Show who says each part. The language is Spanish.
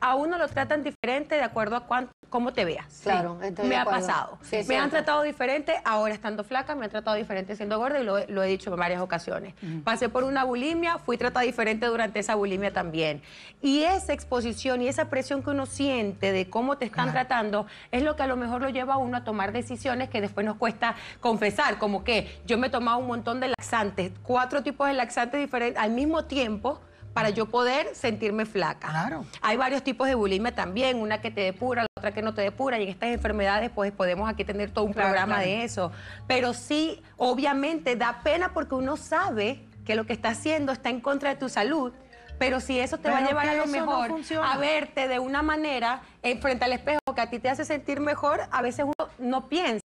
Speaker 1: a uno lo tratan diferente de acuerdo a cómo te veas. Claro, me ha pasado. me han tratado diferente ahora estando flaca, me han tratado diferente siendo gorda y lo, he dicho en varias ocasiones. Pasé por una bulimia, fui tratada diferente durante esa bulimia también. Y esa exposición y esa presión que uno siente de cómo te están tratando es lo que a lo mejor lo lleva a uno a tomar decisiones que después nos cuesta confesar, como que yo me tomado un montón de laxantes, cuatro tipos de laxantes diferentes al mismo tiempo para yo poder sentirme flaca. Claro. Hay varios tipos de bulimia también, una que te depura, la otra que no te depura, y en estas enfermedades pues podemos aquí tener todo un programa de eso. Pero sí, obviamente da pena porque uno sabe que lo que está haciendo está en contra de tu salud pero si eso te va a llevar a lo mejor a verte
Speaker 2: de una manera enfrente frente al espejo que a ti te hace sentir mejor, a veces uno no piensa.